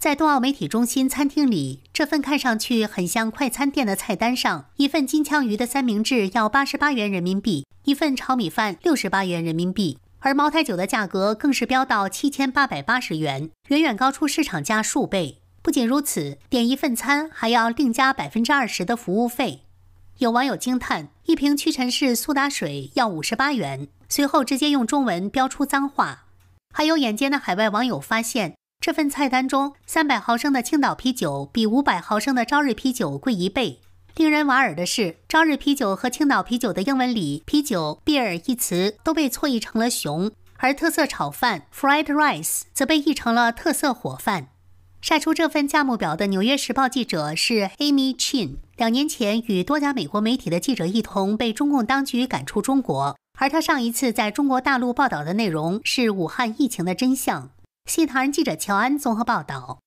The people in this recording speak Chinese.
在冬奥媒体中心餐厅里，这份看上去很像快餐店的菜单上，一份金枪鱼的三明治要八十八元人民币，一份炒米饭六十八元人民币，而茅台酒的价格更是飙到七千八百八十元，远远高出市场价数倍。不仅如此，点一份餐还要另加百分之二十的服务费。有网友惊叹：“一瓶屈臣氏苏打水要五十八元。”随后直接用中文标出脏话。还有眼尖的海外网友发现。这份菜单中，三百毫升的青岛啤酒比五百毫升的朝日啤酒贵一倍。令人莞尔的是，朝日啤酒和青岛啤酒的英文里“啤酒 ”（beer） 一词都被错译成了“熊”，而特色炒饭 （fried rice） 则被译成了“特色火饭”。晒出这份价目表的纽约时报记者是 Amy Chin，两年前与多家美国媒体的记者一同被中共当局赶出中国，而他上一次在中国大陆报道的内容是武汉疫情的真相。新唐人记者乔安综合报道。